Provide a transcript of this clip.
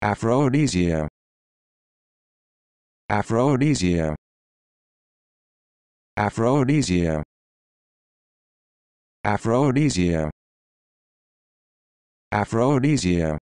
Aphrodisia Aphrodisia Aphrodisia Aphrodisia Aphrodisia